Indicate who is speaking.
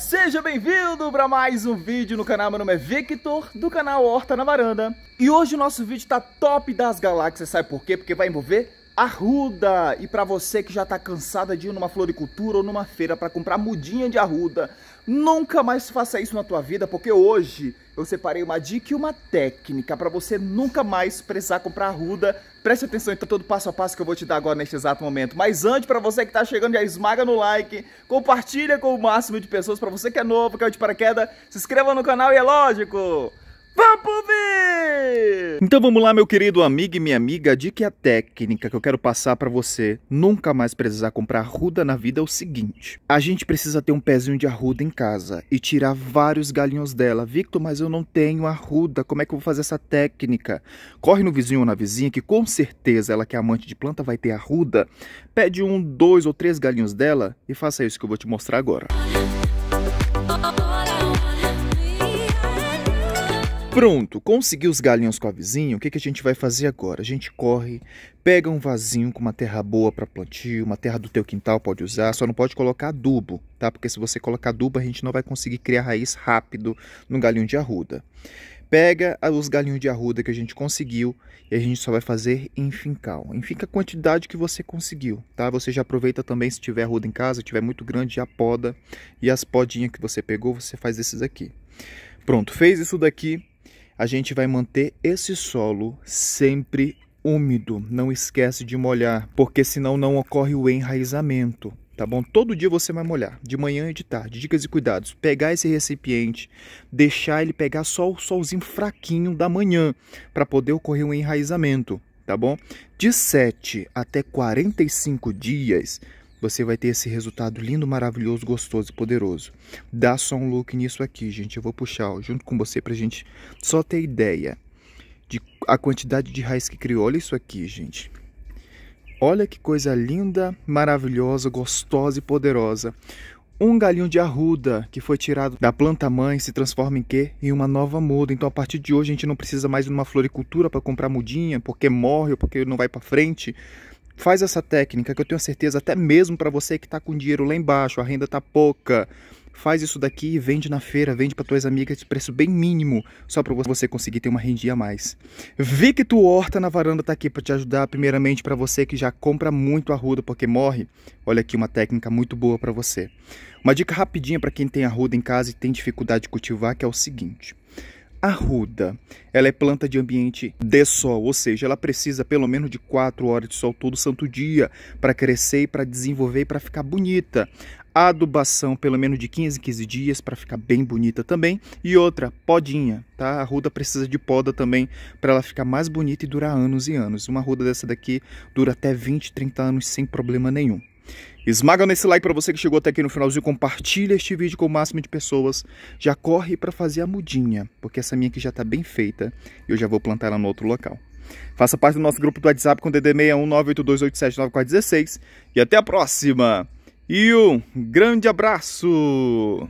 Speaker 1: seja bem-vindo para mais um vídeo no canal. Meu nome é Victor, do canal Horta na Varanda. E hoje o nosso vídeo tá top das galáxias, sabe por quê? Porque vai envolver Arruda! E para você que já tá cansada de ir numa floricultura ou numa feira para comprar mudinha de arruda, nunca mais faça isso na tua vida, porque hoje eu separei uma dica e uma técnica para você nunca mais precisar comprar arruda. Preste atenção então todo passo a passo que eu vou te dar agora neste exato momento. Mas antes, para você que tá chegando, já esmaga no like, compartilha com o máximo de pessoas, para você que é novo, que é de paraquedas, se inscreva no canal e é lógico, pra poder! Então vamos lá, meu querido amigo
Speaker 2: e minha amiga, a dica e a técnica que eu quero passar para você nunca mais precisar comprar arruda na vida é o seguinte. A gente precisa ter um pezinho de arruda em casa e tirar vários galinhos dela. Victor, mas eu não tenho arruda, como é que eu vou fazer essa técnica? Corre no vizinho ou na vizinha, que com certeza ela que é amante de planta vai ter arruda. Pede um, dois ou três galinhos dela e faça isso que eu vou te mostrar agora. Música Pronto, conseguiu os galinhos com a vizinha, o que, que a gente vai fazer agora? A gente corre, pega um vasinho com uma terra boa para plantio, uma terra do teu quintal pode usar, só não pode colocar adubo, tá? Porque se você colocar adubo, a gente não vai conseguir criar raiz rápido no galinho de arruda. Pega ah, os galinhos de arruda que a gente conseguiu e a gente só vai fazer em fincal. Enfica a quantidade que você conseguiu, tá? Você já aproveita também se tiver arruda em casa, tiver muito grande, já poda. E as podinhas que você pegou, você faz esses aqui. Pronto, fez isso daqui, a gente vai manter esse solo sempre úmido. Não esquece de molhar, porque senão não ocorre o enraizamento tá bom? Todo dia você vai molhar, de manhã e de tarde. Dicas e cuidados: pegar esse recipiente, deixar ele pegar só o solzinho fraquinho da manhã, para poder ocorrer um enraizamento, tá bom? De 7 até 45 dias, você vai ter esse resultado lindo, maravilhoso, gostoso e poderoso. Dá só um look nisso aqui, gente. Eu vou puxar ó, junto com você para a gente só ter ideia de a quantidade de raiz que criou. Olha isso aqui, gente. Olha que coisa linda, maravilhosa, gostosa e poderosa. Um galinho de arruda que foi tirado da planta mãe se transforma em quê? Em uma nova muda. Então a partir de hoje a gente não precisa mais de uma floricultura para comprar mudinha, porque morre ou porque não vai para frente. Faz essa técnica que eu tenho certeza, até mesmo para você que está com dinheiro lá embaixo, a renda está pouca. Faz isso daqui e vende na feira, vende para tuas amigas de preço bem mínimo, só para você conseguir ter uma rendinha a mais. Victor Horta na varanda está aqui para te ajudar, primeiramente para você que já compra muito arruda porque morre. Olha aqui uma técnica muito boa para você. Uma dica rapidinha para quem tem arruda em casa e tem dificuldade de cultivar, que é o seguinte arruda. Ela é planta de ambiente de sol, ou seja, ela precisa pelo menos de 4 horas de sol todo santo dia para crescer, e para desenvolver, e para ficar bonita. Adubação pelo menos de 15 em 15 dias para ficar bem bonita também. E outra, podinha, tá? A ruda precisa de poda também para ela ficar mais bonita e durar anos e anos. Uma ruda dessa daqui dura até 20, 30 anos sem problema nenhum. Esmaga nesse like para você que chegou até aqui no finalzinho, compartilha este vídeo com o máximo de pessoas. Já corre para fazer a mudinha, porque essa minha aqui já está bem feita e eu já vou plantar ela no outro local. Faça parte do nosso grupo do WhatsApp com DD 61982879416 e até a próxima. E um grande abraço!